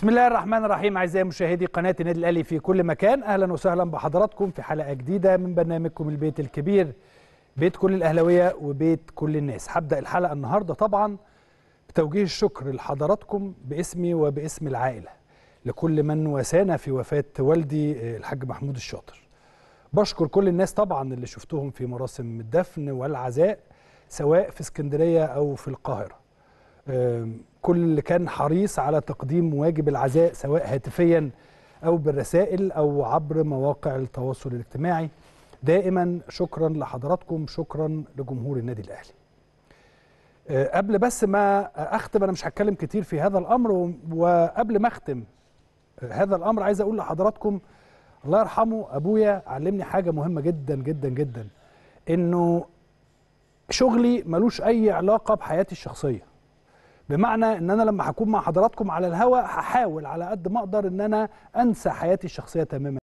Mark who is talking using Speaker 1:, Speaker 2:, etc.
Speaker 1: بسم الله الرحمن الرحيم اعزائي مشاهدي قناه النادي الاهلي في كل مكان اهلا وسهلا بحضراتكم في حلقه جديده من برنامجكم البيت الكبير بيت كل الاهلاويه وبيت كل الناس هبدا الحلقه النهارده طبعا بتوجيه الشكر لحضراتكم باسمي وباسم العائله لكل من واسانا في وفاه والدي الحاج محمود الشاطر بشكر كل الناس طبعا اللي شفتهم في مراسم الدفن والعزاء سواء في اسكندريه او في القاهره كل اللي كان حريص على تقديم واجب العزاء سواء هاتفيا أو بالرسائل أو عبر مواقع التواصل الاجتماعي دائما شكرا لحضراتكم شكرا لجمهور النادي الأهلي آه، قبل بس ما أختم أنا مش هتكلم كتير في هذا الأمر وقبل ما أختم آه، هذا الأمر عايز أقول لحضراتكم الله يرحمه أبويا علمني حاجة مهمة جدا جدا جدا إنه شغلي ملوش أي علاقة بحياتي الشخصية بمعنى ان انا لما هكون مع حضراتكم على الهواء هحاول على قد ما اقدر ان انا انسى حياتي الشخصيه تماما